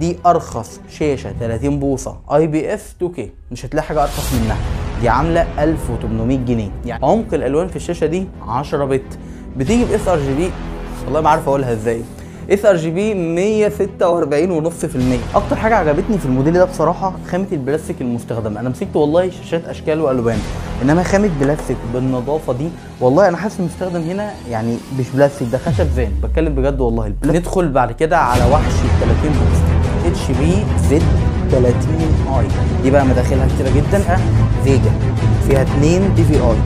دي ارخص شاشه 30 بوصه اي بي اف 2 كي مش هتلاقي حاجه ارخص منها دي عامله 1800 جنيه يعني عمق الالوان في الشاشه دي 10 بت بتيجي باس ار جي بي والله ما عارف اقولها ازاي اس ار جي بي 146.5% اكتر حاجه عجبتني في الموديل ده بصراحه خامه البلاستيك المستخدمه انا مسكت والله شاشات اشكال والوان انما خامه بلاستيك بالنظافه دي والله انا حاسس المستخدم هنا يعني مش بلاستيك ده خشب زين بتكلم بجد والله البلاستيك. ندخل بعد كده على وحش ال 30 بوصه اتش بي زد 30 اي دي بقى مداخلها كتيره جدا اه فيجا فيها 2 دي في اي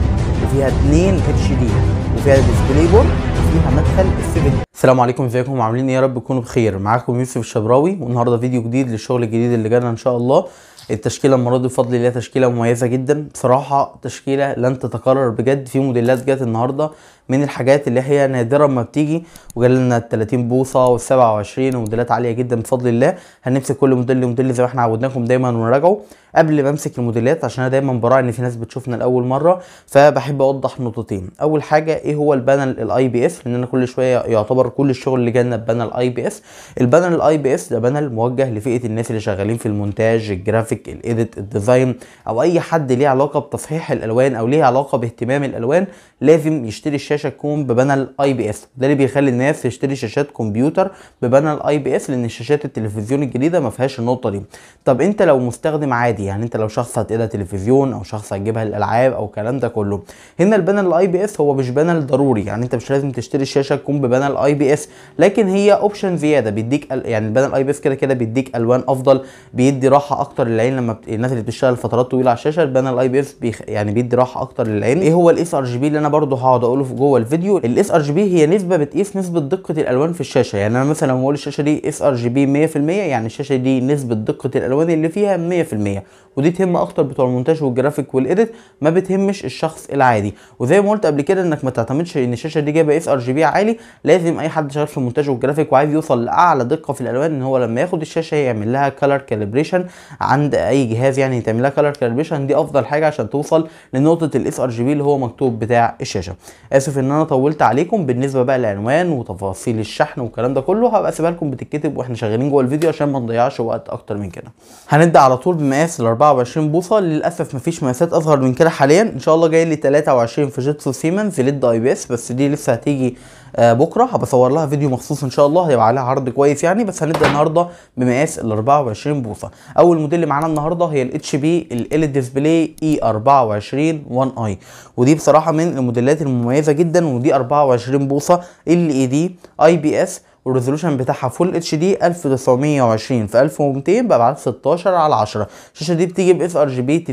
وفيها 2 اتش دي وفيها ديسبلاي بورد وفيها مدخل السيفن السلام عليكم ازيكم عاملين ايه يا رب تكونوا بخير معاكم يوسف الشبراوي والنهارده فيديو جديد للشغل الجديد اللي جانا ان شاء الله التشكيله المره دي بفضل الله تشكيله مميزه جدا بصراحه تشكيله لن تتكرر بجد في موديلات جت النهارده من الحاجات اللي هي نادرا ما بتيجي وجالنا ال 30 بوصه وال 27 وموديلات عاليه جدا بفضل الله هنمسك كل موديل لموديل زي ما احنا عودناكم دايما ونراجعه قبل ما امسك الموديلات عشان انا دايما براعي ان في ناس بتشوفنا لاول مره فبحب اوضح نقطتين اول حاجه ايه هو البانل الاي بي اس لان انا كل شويه يعتبر كل الشغل اللي جالنا بانل اي بي اس البانل الاي بي اس ده بانل موجه لفئه الناس اللي شغالين في المونتاج الجرافيك الايديت الديزاين او اي حد ليه علاقه بتصحيح الالوان او ليه علاقه باهتمام الالوان لازم يشتري الشاشه الشاشه تكون ببانل اي بي اس ده اللي بيخلي الناس تشتري شاشات كمبيوتر ببانل اي بي اس لان شاشات التلفزيون الجديده ما فيهاش النقطه دي طب انت لو مستخدم عادي يعني انت لو شخص هتقلها تلفزيون او شخص هتجيبها للالعاب او الكلام ده كله هنا البانل الاي بي اس هو مش بانل ضروري يعني انت مش لازم تشتري الشاشه تكون ببانل اي بي اس لكن هي اوبشن زياده بيديك يعني البانل اي بي اس كده كده بيديك الوان افضل بيدي راحه اكتر للعين لما بت... الناس اللي بتشتغل فترات طويله على الشاشه البانل اي بي اس بيخ... يعني بيدي راحه اكتر للعين ايه هو الاس ار جي بي اللي انا برضو هقعد اقوله في جوه الفيديو الاس ار جي بي هي نسبه بتقيس نسبه دقه الالوان في الشاشه يعني انا مثلا لما اقول الشاشه دي اس ار جي بي 100% يعني الشاشه دي نسبه دقه الالوان اللي فيها 100% ودي تهم اكتر بتوع المونتاج والجرافيك والايديت ما بتهمش الشخص العادي وزي ما قلت قبل كده انك ما تعتمدش ان الشاشه دي جايبه اس ار جي بي عالي لازم اي حد شغال في المونتاج والجرافيك وعايز يوصل لاعلى دقه في الالوان ان هو لما ياخد الشاشه يعمل لها كلر كالبريشن عند اي جهاز يعني تعمل لها كلر كالبريشن دي افضل حاجه عشان توصل لنقطه الاس ار جي بي اللي هو مكتوب بتاع الشاشه اسف ان انا طولت عليكم بالنسبه بقى للعنوان وتفاصيل الشحن والكلام ده كله هبقى سيبها لكم بتتكتب واحنا شغالين جوه الفيديو عشان ما نضيعش وقت اكتر من كده هنبدا على طول بمقاس 4 24 بوصه للاسف مفيش مقاسات اصغر من كده حاليا ان شاء الله جاي لي 23 في جيتسو سيمنز ليد اي بي اس بس دي لسه هتيجي آه، بكره هبصور لها فيديو مخصوص ان شاء الله هيبقى عليها عرض كويس يعني بس هنبدا النهارده بمقاس ال 24 بوصه اول موديل اللي معانا النهارده هي الاتش بي ال ديسبلاي اي 24 1 اي ودي بصراحه من الموديلات المميزه جدا ودي 24 بوصه ال اي دي اي بي اس والريزولوشن بتاعها فول اتش دي 1920 في 1200 بأبعاد 16 على 10 الشاشه دي بتيجي باف ار جي بي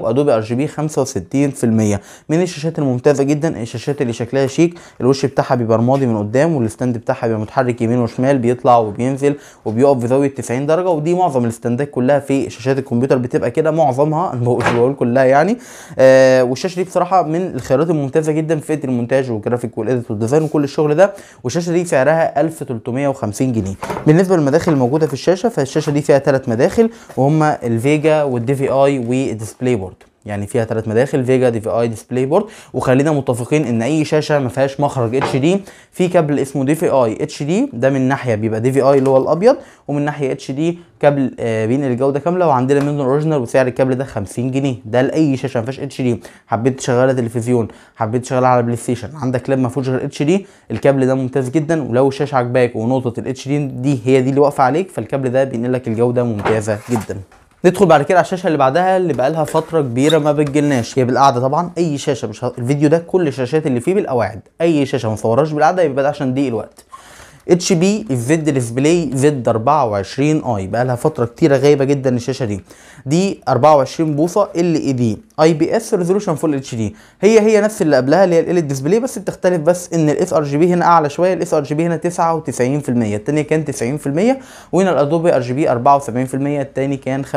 90% وادوبي ار جي بي 65% من الشاشات الممتازه جدا الشاشات اللي شكلها شيك الوش بتاعها بيبقى رمادي من قدام والستاند بتاعها بيبقى متحرك يمين وشمال بيطلع وبينزل وبيقف في زاويه 90 درجه ودي معظم الستاندات كلها في شاشات الكمبيوتر بتبقى كده معظمها انا بقول كلها يعني آه والشاشه دي بصراحه من الخيارات الممتازه جدا في فئه المونتاج والجرافيك والايديت والديزاين وكل الشغل ده والشاشه دي سعرها 1350 جنيه بالنسبه للمداخل الموجوده في الشاشه فالشاشه دي فيها ثلاث مداخل وهما الفيجا والدي في اي والديسبلاي بورد يعني فيها ثلاث مداخل فيجا دي في اي ديسبلاي بورد وخلينا متفقين ان اي شاشه ما فيهاش مخرج اتش دي في كابل اسمه دي في اي اتش دي ده من ناحيه بيبقى دي في اي اللي هو الابيض ومن ناحيه اتش دي كابل آه بينقل الجوده كامله وعندنا منه الاوريجينال وسعر الكابل ده 50 جنيه ده لاي شاشه ما فيهاش اتش دي حبيت تشغلها تلفزيون حبيت تشغلها على بلاي ستيشن عندك لاب ما فيهوش غير اتش دي الكابل ده ممتاز جدا ولو الشاشه عجباك ونقطه الاتش دي دي هي دي اللي واقفه عليك فالكابل ده بينقل لك الجوده ممتازه جدا ندخل بعد كده على الشاشه اللي بعدها اللي بقالها فتره كبيره ما بتجيلناش هي بالقعده طبعا اي شاشه مش ه... الفيديو ده كل الشاشات اللي فيه بالقواعد اي شاشه ما مصوراش بالقعده يبقى ده عشان ضيق الوقت اتش بي فيد ديسبلاي فيد 24 اي بقى لها فتره كتيره غايبه جدا الشاشه دي دي 24 بوصه ال اي دي اي بي اس ريزولوشن فول اتش دي هي هي نفس اللي قبلها اللي هي ال ديسبلاي e بس بتختلف بس ان الاس ار جي بي هنا اعلى شويه الاس ار جي بي هنا 99% الثانيه كان 90% وهنا الادوبي ار جي بي 74% الثاني كان 65%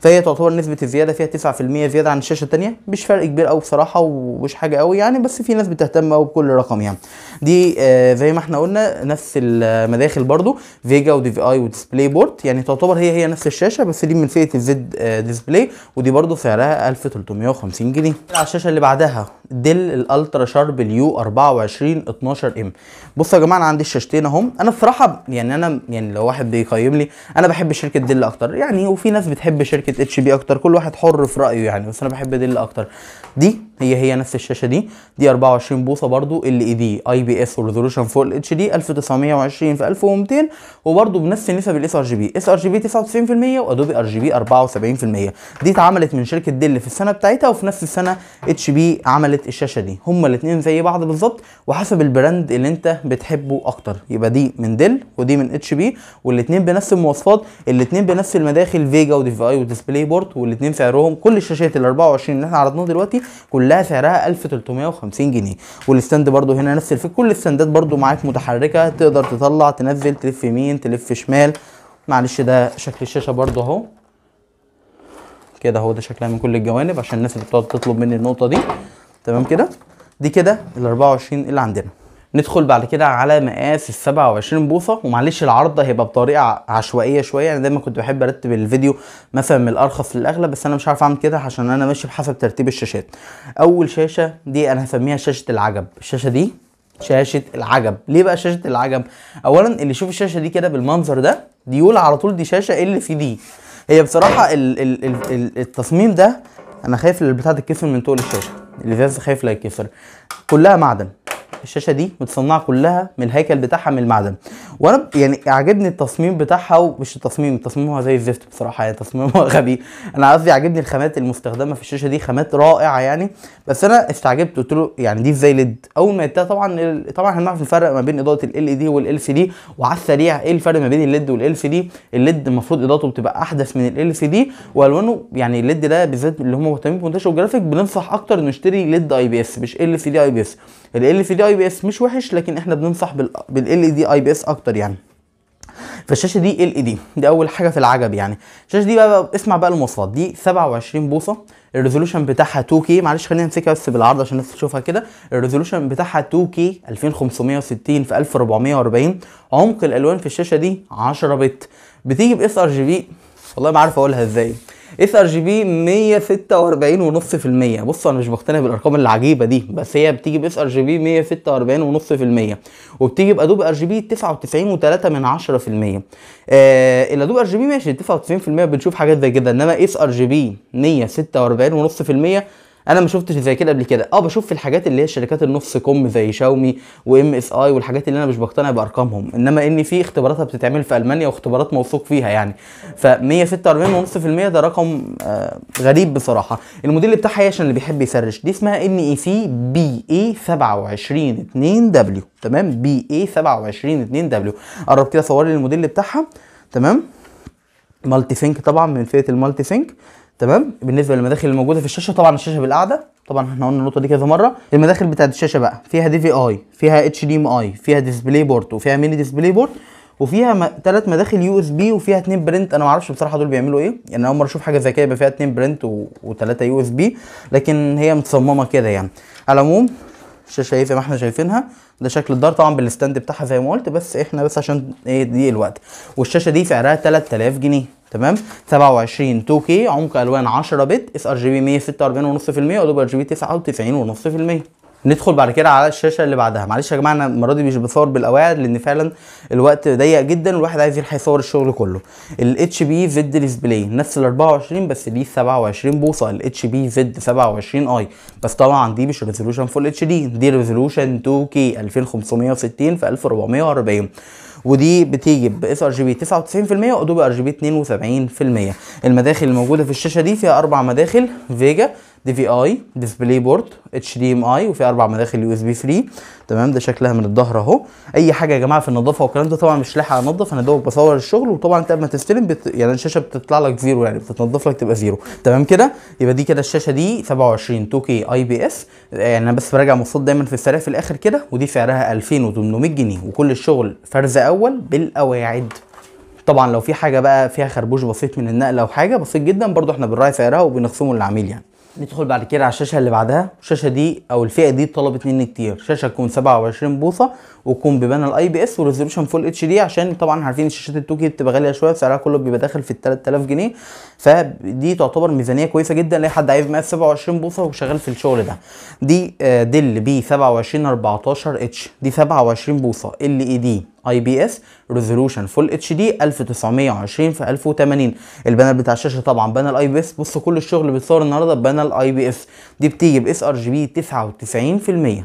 فهي تعتبر نسبه الزياده فيها 9% زياده عن الشاشه الثانيه مش فرق كبير قوي بصراحه ومش حاجه قوي يعني بس في ناس بتهتم قوي بكل رقم يعني دي آه زي ما احنا قلنا قلنا نفس المداخل برضو فيجا ودي في اي وديسبلاي بورت يعني تعتبر هي هي نفس الشاشه بس دي من فئه الزد آه، ديسبلاي ودي برضو سعرها 1350 جنيه على الشاشه اللي بعدها ديل الالترا شارب اليو 24 12 ام بصوا يا جماعه انا عندي الشاشتين اهم انا الصراحه يعني انا يعني لو واحد بيقيم لي انا بحب شركه ديل اكتر يعني وفي ناس بتحب شركه اتش بي اكتر كل واحد حر في رايه يعني بس انا بحب ديل اكتر دي هي هي نفس الشاشه دي دي 24 بوصه برضو ال اي دي اي بي اس ريزولوشن فول اتش دي دي 1920 في 1200 وبرده بنفس نسب الاس ار جي بي اس ار جي بي 99% وادوبي ار جي بي 74% دي اتعملت من شركه ديل في السنه بتاعتها وفي نفس السنه اتش بي عملت الشاشه دي هما الاثنين زي بعض بالظبط وحسب البراند اللي انت بتحبه اكتر يبقى دي من ديل ودي من اتش بي والاثنين بنفس المواصفات الاثنين بنفس المداخل فيجا ودي في اي وديسبلاي بورت والاثنين سعرهم كل الشاشات ال 24 اللي احنا عرضناها دلوقتي كلها سعرها 1350 جنيه والستاند برده هنا نفس الفكره كل الستاندات برده معاك متحرك متحركه تقدر تطلع تنزل تلف يمين تلف شمال معلش ده شكل الشاشه برضو اهو كده اهو ده شكلها من كل الجوانب عشان الناس اللي بتقعد تطلب مني النقطه دي تمام كده دي كده ال 24 اللي عندنا ندخل بعد كده على مقاس ال 27 بوصه ومعلش العرض هيبقى بطريقه عشوائيه شويه انا يعني دايما كنت بحب ارتب الفيديو مثلا من الارخص للاغلى بس انا مش عارف اعمل كده عشان انا ماشي بحسب ترتيب الشاشات اول شاشه دي انا هسميها شاشه العجب الشاشه دي شاشه العجب ليه بقى شاشه العجب اولا اللي يشوف الشاشه دي كده بالمنظر ده يقول على طول دي شاشه ال في دي هي بصراحه الـ الـ الـ التصميم ده انا خايف البتاع تتكسر من طول الشاشه الازاز خايف لا يتكسر كلها معدن الشاشه دي متصنعه كلها من الهيكل بتاعها من المعدن وانا يعني عجبني التصميم بتاعها ومش التصميم تصميمها زي الزفت بصراحه يعني تصميمها غبي انا قصدي عجبني الخامات المستخدمه في الشاشه دي خامات رائعه يعني بس انا استعجبت قلت له يعني دي ازاي ليد اول ما قلتها طبعا طبعا احنا بنعرف نفرق ما بين اضاءه ال دي والال سي دي وعلى السريع ايه الفرق ما بين الليد والال سي دي الليد المفروض اضاءته بتبقى احدث من ال سي دي والوانه يعني الليد ده بالذات اللي هم مهتمين بمونتاج الجرافيك بننصح اكتر نشتري ليد اي بي اس مش ال سي دي اي بي اس ال سي دي اي اي بي اس مش وحش لكن احنا بننصح بال اي دي اي بي اس اكتر يعني فالشاشه دي ال اي دي دي اول حاجه في العجب يعني الشاشه دي بقى, بقى اسمع بقى المواصفات دي 27 بوصه الريزولوشن بتاعها 2K معلش خلينا نمسكها بس بالعرض عشان الناس تشوفها كده الريزولوشن بتاعها 2K 2560 في 1440 عمق الالوان في الشاشه دي 10 بت بتيجي باس ار جي بي والله ما عارف اقولها ازاي اس ار جي بي 146.5% بص انا مش مقتنع بالارقام العجيبه دي بس هي بتيجي باس ار جي بي 146.5% وبتيجي بادوب ار جي بي 99.3 من 10% آه الادوب ار جي بي ماشي 99% بنشوف حاجات زي كده انما اس ار جي بي 146.5% انا ما شفتش زي كده قبل كده اه بشوف في الحاجات اللي هي الشركات النص كم زي شاومي وام اس اي والحاجات اللي انا مش بقتنع بارقامهم انما ان في اختباراتها بتتعمل في المانيا واختبارات موثوق فيها يعني ف 146.5% ده رقم آه غريب بصراحه الموديل بتاعها عشان اللي بيحب يسرش دي اسمها ان اي سي بي اي 27 2 دبليو تمام بي اي 27 2 دبليو قرب كده صور لي الموديل بتاعها تمام مالتي سينك طبعا من فئه المالتي سينك تمام بالنسبه للمداخل الموجوده في الشاشه طبعا الشاشه بالقعده طبعا احنا قلنا النقطه دي كذا مره المداخل بتاعه الشاشه بقى فيها دي في اي فيها اتش دي ام اي فيها ديسبلاي بورت وفيها ميني ديسبلاي بورت وفيها ثلاث مداخل يو اس بي وفيها اثنين برنت انا ما اعرفش بصراحه دول بيعملوا ايه يعني اول مره اشوف حاجه زي كده يبقى فيها اثنين برنت و... وثلاثه يو اس بي لكن هي متصممه كده يعني على العموم الشاشه إيه زي ما احنا شايفينها ده شكل الدار طبعا بالستاند بتاعها زي ما قلت بس احنا بس عشان ايه دي الوقت والشاشه دي سعرها 3000 جنيه تمام 27 2K عمق الوان 10 بت اس ار جي بي 146.5% ودوبل جي بي 99.5% ندخل بعد كده على الشاشه اللي بعدها معلش يا جماعه انا المره دي مش بصور بالقواعد لان فعلا الوقت ضيق جدا والواحد عايز يلحق يصور الشغل كله الاتش بي زد ديسبلاي نفس ال 24 بس دي 27 بوصه الاتش بي زد 27 اي بس طبعا دي مش ريزولوشن فول اتش دي دي ريزولوشن 2 كي 2560 في 1440 ودي بتيجي باس ار جي بي 99% وادوبي ار جي بي 72% المداخل الموجوده في الشاشه دي فيها اربع مداخل فيجا دي في اي ديسبلاي بورد اتش دي ام اي وفي اربع مداخل يو اس بي 3 تمام ده شكلها من الظهر اهو اي حاجه يا جماعه في النظافه والكلام ده طبعا مش لاحق انضف انا دوبك بصور الشغل وطبعا انت ما تستلم بت... يعني الشاشه بتطلع لك زيرو يعني بتتنضف لك تبقى زيرو تمام كده يبقى دي كده الشاشه دي 27 2 كي اي بي اس يعني انا بس براجع مواصفات دايما في السعر في الاخر كده ودي سعرها 2800 جنيه وكل الشغل فرز اول بالاواعد طبعا لو في حاجه بقى فيها خربوش بسيط من النقله او حاجه بسيط جدا برضو احنا بنراعي سعرها وبنخصمه للعميل يعني ندخل بعد كده على الشاشه اللي بعدها الشاشه دي او الفئه دي طلبت مني كتير شاشه تكون 27 بوصه وتكون ببانل اي بي اس وريزولوشن فول اتش دي عشان طبعا عارفين الشاشات التوكي بتبقى غاليه شويه سعرها كله بيبقى داخل في ال 3000 جنيه فدي تعتبر ميزانيه كويسه جدا لاي حد عايز 127 بوصه وشغال في الشغل ده دي آه، ديل بي 27 14 اتش دي 27 بوصه ال اي دي اي بي اس ريزولوشن فول اتش دي 1920 في 1080 البانل بتاع الشاشه طبعا بانل اي بي اس بصوا كل الشغل بيتصور النهارده بانل اي بي اس دي بتيجي باس ار جي بي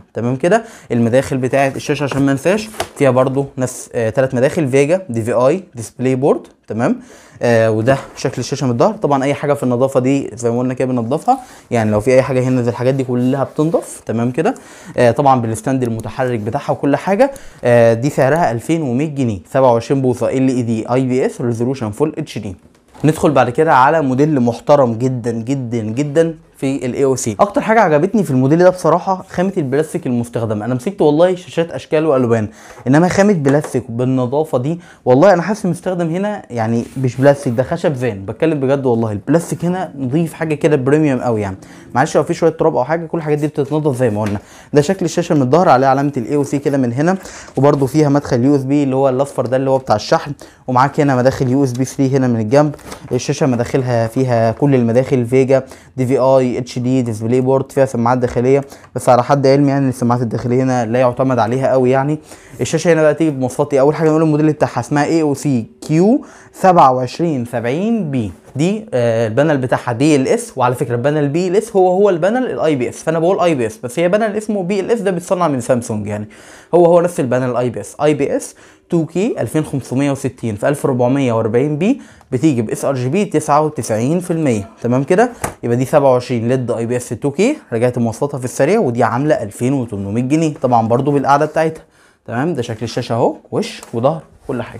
99% تمام كده المداخل بتاعه الشاشه عشان ما انساش فيها برده نفس ثلاث آه مداخل فيجا دي في اي ديسبلاي بورد تمام آه وده شكل الشاشه من الظهر طبعا اي حاجه في النظافه دي زي ما قلنا كده بننضفها يعني لو في اي حاجه هنا زي الحاجات دي كلها بتنضف تمام كده آه طبعا بالستاند المتحرك بتاعها وكل حاجه آه دي سعرها 2100 جنيه 27 بوصه ال اي دي اي بي اس ريزولوشن فول اتش دي ندخل بعد كده على موديل محترم جدا جدا جدا في الاي او سي اكتر حاجه عجبتني في الموديل ده بصراحه خامه البلاستيك المستخدمه انا مسكت والله شاشات اشكال والوان انما خامه بلاستيك بالنظافه دي والله انا حاسس المستخدم هنا يعني مش بلاستيك ده خشب زان بتكلم بجد والله البلاستيك هنا نظيف حاجه كده بريميوم قوي يعني معلش لو في شويه تراب او حاجه كل الحاجات دي بتتنضف زي ما قلنا ده شكل الشاشه من الظهر عليها علامه الاي او سي كده من هنا وبرده فيها مدخل يو اس بي اللي هو الاصفر ده اللي هو بتاع الشحن ومعاك هنا مداخل يو اس بي 3 هنا من الجنب الشاشه مداخلها فيها كل المداخل فيجا دي في اي اتش دي ديسبلاي بورد فيها سماعات داخليه بس على حد علمي يعني السماعات الداخليه هنا لا يعتمد عليها قوي يعني الشاشه هنا بقى تيجي بمواصفات اول حاجه نقول الموديل بتاعها اسمها اي او سي كيو 2770 بي دي آه، البانل بتاعها بي ال اس وعلى فكره البانل بي ال اس هو هو البانل الاي بي اس فانا بقول اي بي اس بس هي بانل اسمه بي ال اس ده بيتصنع من سامسونج يعني هو هو نفس البانل الاي بي اس اي بي اس 2 كي 2560 في 1440 بي بتيجي باس ار جي بي 99% تمام كده يبقى دي 27 ليد اي بي اس 2 كي رجعت مواصفاتها في السريع ودي عامله 2800 جنيه طبعا برده بالقعده بتاعتها تمام ده شكل الشاشه اهو وش وظهر كل حاجه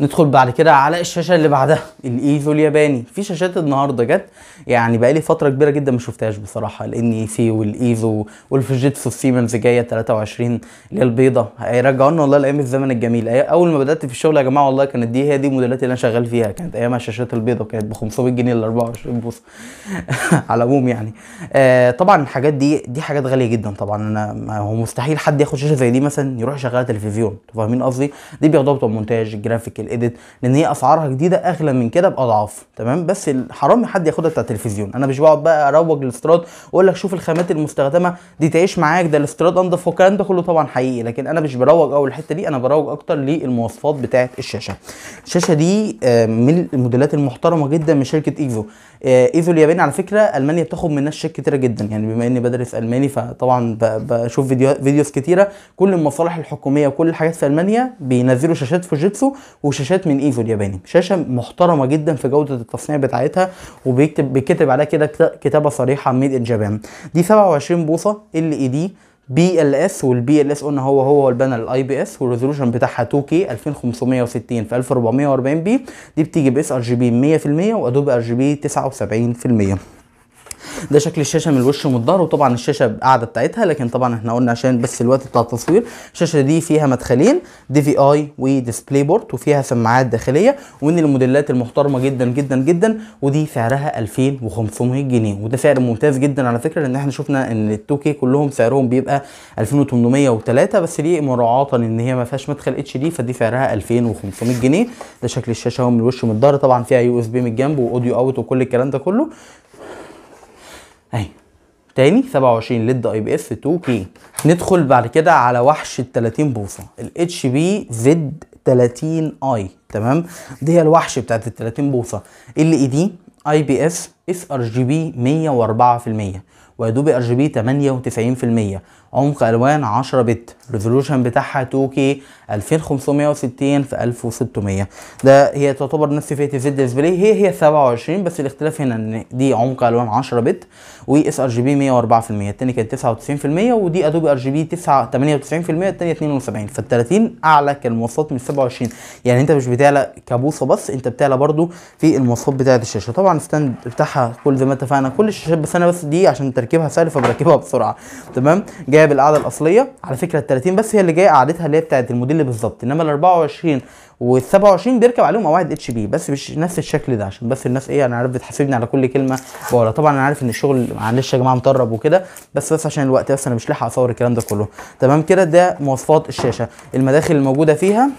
ندخل بعد كده على الشاشه اللي بعدها الايزو الياباني في شاشات النهارده جت يعني بقالي فتره كبيره جدا ما شفتهاش بصراحه الان اي سي e والايزو والفوجيتسو السيمنز جايه 23 اللي هي البيضه هيرجعونا والله لايام الزمن الجميل اول ما بدات في الشغل يا جماعه والله كانت دي هي دي الموديلات اللي انا شغال فيها كانت ايامها الشاشات البيضه كانت ب 500 جنيه ل 24 بوصه على العموم يعني آه طبعا الحاجات دي دي حاجات غاليه جدا طبعا انا هو مستحيل حد ياخد شاشه زي دي مثلا يروح يشغلها تلفزيون فاهمين قصدي دي بياخدوها بتوع مونتاج جرافيك الايديت لان هي اسعارها جديده اغلى من كده باضعاف تمام بس حرام حد ياخدها بتاع التلفزيون انا مش بقعد بقى اروج للاستيراد واقول لك شوف الخامات المستخدمه دي تعيش معاك ده الاستيراد انضف والكلام ده كله طبعا حقيقي لكن انا مش بروج قوي الحته دي انا بروج اكتر للمواصفات بتاعه الشاشه الشاشه دي آه، من الموديلات المحترمه جدا من شركه ايفو آه، ايفو الياباني على فكره المانيا بتاخد من ناس شيك كتيره جدا يعني بما اني بدرس الماني فطبعا بشوف فيديو فيديوز كتيره كل المصالح الحكوميه وكل الحاجات في المانيا بينزلوا شاشات فوجيتسو وشاشات من ايفو الياباني شاشه محترمه جدا في جوده التصنيع بتاعتها وبيكتب بيكتب عليها كده كتابه صريحه ميد ان جابان دي 27 بوصه ال اي دي بي ال اس والبي ال اس قلنا هو هو البانل الاي بي اس والريزولوشن بتاعها 2 كي 2560 في 1440 بي دي بتيجي باس ار جي بي 100% وادوبي ار جي بي 79% ده شكل الشاشه من الوش ومن الظهر وطبعا الشاشه قاعده بتاعتها لكن طبعا احنا قلنا عشان بس الوقت بتاع التصوير الشاشه دي فيها مدخلين دي في اي وديسبلاي بورت وفيها سماعات داخليه ومن الموديلات المحترمه جدا جدا جدا ودي سعرها 2500 جنيه وده سعر ممتاز جدا على فكره لان احنا شفنا ان التوكي كلهم سعرهم بيبقى 2803 بس دي مراعاه ان هي ما فيهاش مدخل اتش دي فدي سعرها 2500 جنيه ده شكل الشاشه من الوش ومن الظهر طبعا فيها يو اس بي من الجنب واوديو اوت وكل الكلام ده كله اهي تاني 27 ليد اي بي اف 2 كي ندخل بعد كده على وحش ال 30 بوصه الاتش بي فيد 30 اي تمام دي هي الوحش بتاعت ال 30 بوصه ال اي دي اي بي اف اف ار جي بي 104% دوب ار جي بي 98% عمق الوان 10 بت ريزولوشن بتاعها 2K 2560 في 1600 ده هي تعتبر نفس فئه الزد ديسبلاي هي هي 27 بس الاختلاف هنا ان دي عمق الوان 10 بت و اس ار جي بي 104% الثاني كان 99% ودي ادوبي ار جي بي 9 98% الثانيه 72 فال 30 اعلى كالمواصفات من 27 يعني انت مش بتعلى كبوصه بس انت بتعلى برده في المواصفات بتاعه الشاشه طبعا الستاند بتاعها كل زي ما اتفقنا كل الشاشات بس انا بس دي عشان تركيبها سهل فبركبها بسرعه تمام جاي جايه بالقاعده الاصليه على فكره ال 30 بس هي اللي جايه قاعدتها اللي هي بتاعت الموديل بالظبط انما ال 24 وال 27 بيركب عليهم قواعد اتش بي بس مش نفس الشكل ده عشان بس الناس ايه انا عارف بتحاسبني على كل كلمه ورا طبعا انا عارف ان الشغل معلش يا جماعه مطرب وكده بس بس عشان الوقت بس انا مش لاحق اصور الكلام ده كله تمام كده ده مواصفات الشاشه المداخل الموجوده فيها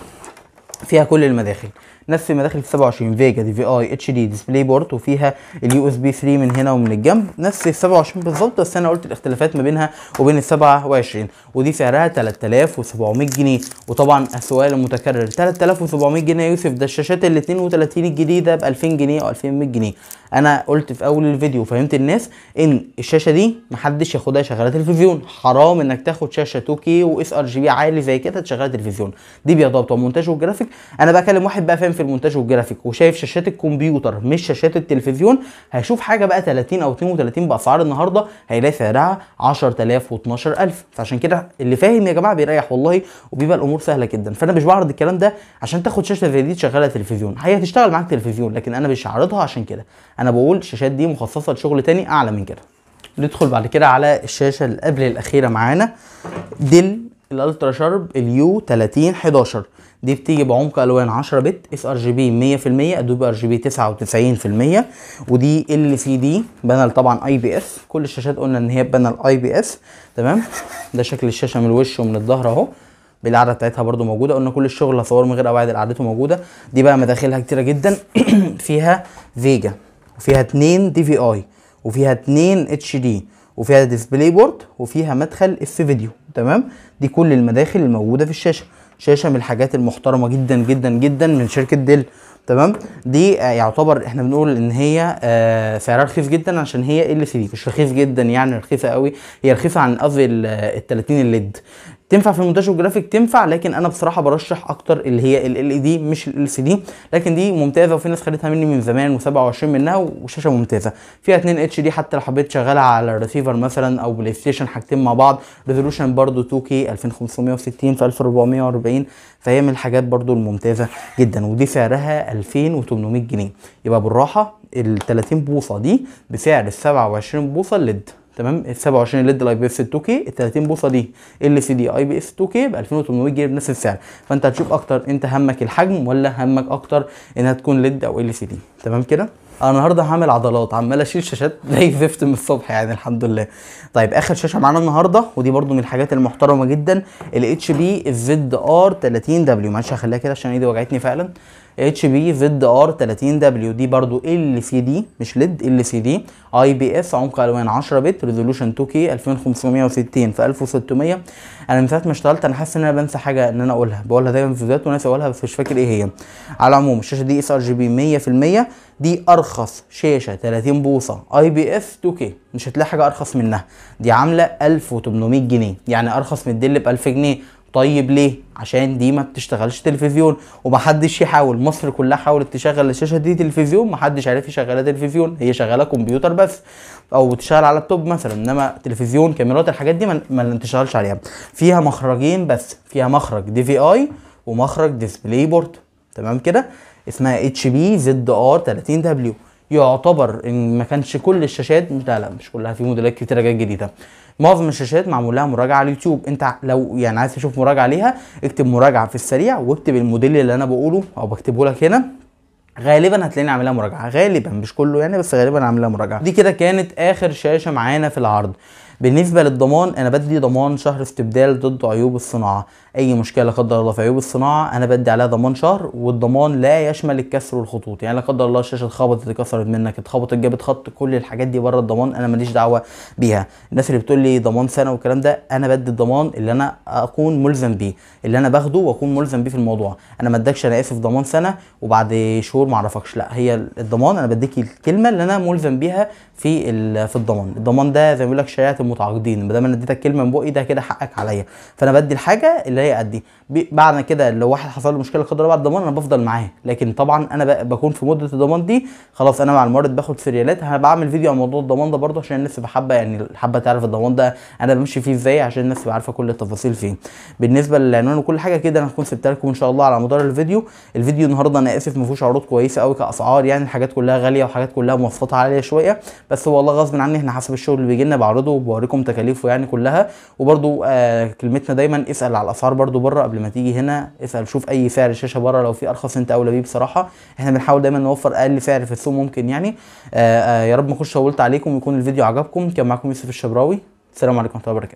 فيها كل المداخل نفس المداخل ال 27 فيجا دي في اي اتش دي ديسبلاي بورت وفيها اليو اس بي 3 من هنا ومن الجنب نفس ال 27 بالظبط بس انا قلت الاختلافات ما بينها وبين ال 27 ودي سعرها 3700 جنيه وطبعا السؤال المتكرر 3700 جنيه يا يوسف ده الشاشات ال 32 الجديده ب 2000 جنيه او 2100 جنيه انا قلت في اول الفيديو فهمت الناس ان الشاشه دي محدش ياخدها شغاله تلفزيون حرام انك تاخد شاشه 2 كي واس ار جي بي عالي زي كده تشغل تلفزيون دي بيضبط ومونتاج وجرافيك انا بكلم واحد بقى فاهم في المونتاج والجرافيك وشايف شاشات الكمبيوتر مش شاشات التلفزيون هيشوف حاجه بقى 30 او 32 باسعار النهارده هيلاقي سعرها 10000 و12000 فعشان كده اللي فاهم يا جماعه بيريح والله وبيبقى الامور سهله جدا فانا مش بعرض الكلام ده عشان تاخد شاشه زي دي تشغلها تلفزيون هي هتشتغل معاك تلفزيون لكن انا مش عارضها عشان كده انا بقول الشاشات دي مخصصه لشغل تاني اعلى من كده ندخل بعد كده على الشاشه اللي قبل الاخيره معانا ديل الالترا شارب اليو 30 11 دي بتيجي بعمق الوان 10 بت اس ار جي بي 100% ادوبي ار جي بي 99% ودي ال سي دي بانل طبعا اي بي اس كل الشاشات قلنا ان هي بانل اي بي اس تمام ده شكل الشاشه من الوش ومن الظهر اهو بالقعده بتاعتها برده موجوده قلنا كل الشغل هصور من غير قواعد قعدته موجوده دي بقى مداخلها كتيره جدا فيها فيجا وفيها اتنين دي في اي وفيها اتنين اتش دي وفيها ديسبلاي بورد وفيها مدخل اف فيديو تمام دي كل المداخل الموجوده في الشاشه شاشه من الحاجات المحترمه جدا جدا جدا من شركه ديل تمام دي يعتبر احنا بنقول ان هي آه، سعرها رخيص جدا عشان هي ال سي دي مش رخيص جدا يعني رخيصه قوي هي رخيصه عن قصدي ال 30 الليد تنفع في المونتاج والجرافيك تنفع لكن انا بصراحه برشح اكتر اللي هي ال ال دي مش ال سي دي لكن دي ممتازه وفي ناس خدتها مني من زمان و27 منها وشاشه ممتازه فيها 2 اتش دي حتى لو حبيت تشغلها على الريسيفر مثلا او بلاي ستيشن حاجتين مع بعض ريزولوشن برده 2 كي 2560 في 1440 فهي من الحاجات برده الممتازه جدا ودي سعرها 2800 جنيه يبقى بالراحه ال 30 بوصه دي بسعر ال 27 بوصه ليد تمام ال 27 ليد الاي بي اس 2 كي ال 30 بوصه دي ال سي دي اي بي اس 2 كي ب 2800 جنيه بنفس السعر فانت هتشوف اكتر انت همك الحجم ولا همك اكتر انها تكون ليد e او ال سي دي تمام كده انا النهارده هعمل عضلات عمال اشيل شاشات زي زفت من الصبح يعني الحمد لله طيب اخر شاشه معانا النهارده ودي برده من الحاجات المحترمه جدا الاتش بي الزد ار 30 دبليو معلش هخليها كده عشان ايدي وجعتني فعلا اتش بي فيد ار 30 دبليو دي برضو ال سي دي مش ليد ال سي دي اي بي اف عمق الوان 10 بت ريزولوشن 2 كي 2560 في 1600 انا من ساعه ما اشتغلت انا حاسس ان انا بنسى حاجه ان انا اقولها بقولها دايما في فيديوهات وناس اقولها بس مش فاكر ايه هي على العموم الشاشه دي اس ار جي بي 100% دي ارخص شاشه 30 بوصه اي بي اف 2 كي مش هتلاقي حاجه ارخص منها دي عامله 1800 جنيه يعني ارخص من الدل ب 1000 جنيه طيب ليه عشان دي ما بتشتغلش تلفزيون ومحدش يحاول مصر كلها حاولت تشغل الشاشه دي تلفزيون محدش عارف يشغلها تلفزيون هي شغاله كمبيوتر بس او بتشتغل على لابتوب مثلا انما تلفزيون كاميرات الحاجات دي ما انتشرش عليها فيها مخرجين بس فيها مخرج دي في اي ومخرج ديسبلاي بورد تمام كده اسمها اتش بي زد ار 30 دبليو يعتبر ان ما كانش كل الشاشات لا لا مش كلها في موديلات كتيره جت جديده معظم الشاشات معمول لها مراجعه على اليوتيوب انت لو يعني عايز تشوف مراجعه ليها اكتب مراجعه في السريع واكتب الموديل اللي انا بقوله او بكتبه لك هنا غالبا هتلاقيني عاملها مراجعه غالبا مش كله يعني بس غالبا عاملها مراجعه دي كده كانت اخر شاشه معانا في العرض بالنسبه للضمان انا بدي ضمان شهر استبدال ضد عيوب الصناعه اي مشكله لا قدر الله في عيوب الصناعه انا بدي عليها ضمان شهر والضمان لا يشمل الكسر والخطوط يعني لا قدر الله الشاشه اتخبطت اتكسرت منك اتخبطت جابت خط كل الحاجات دي بره الضمان انا ماليش دعوه بيها الناس اللي بتقول لي ضمان سنه والكلام ده انا بدي الضمان اللي انا اكون ملزم بيه اللي انا باخده واكون ملزم بيه في الموضوع انا ما ادكش انا اسف ضمان سنه وبعد شهور ما اعرفكش لا هي الضمان انا بديك الكلمه اللي انا ملزم بيها في في الضمان الضمان ده زي ما بيقول لك شريعه المتعاقدين ما دام انا اديتك كلمه من بقي ده كده حقك عليا فانا بدي الحاجه اللي هي قدي بعد كده لو واحد حصل له مشكله قدر بعد الضمان انا بفضل معاه لكن طبعا انا بكون في مده الضمان دي خلاص انا مع المورد باخد سريالات انا بعمل فيديو عن موضوع الضمان ده برده عشان الناس بحبة يعني حابه تعرف الضمان ده انا بمشي فيه ازاي عشان الناس تبقى عارفه كل التفاصيل فيه بالنسبه للعنوان وكل حاجه كده انا هكون سبتها لكم ان شاء الله على مدار الفيديو الفيديو النهارده انا اسف ما فيهوش عروض كويسه قوي كاسعار يعني الحاجات كلها غاليه وحاجات كلها مواصفاتها عاليه شويه بس والله غصب عني احنا حسب الشغل اللي بيجي لنا بعرضه واوريكم تكاليفه يعني كلها وبرده آه كلمتنا دايما اسال على الاسعار برده بره قبل ما تيجي هنا اسال شوف اي سعر شاشه بره لو في ارخص انت اولى بيه بصراحه احنا بنحاول دايما نوفر اقل سعر في السوق ممكن يعني آه آه يا رب ما اكونش طولت عليكم ويكون الفيديو عجبكم كان معاكم يوسف الشبراوي السلام عليكم ورحمه الله وبركاته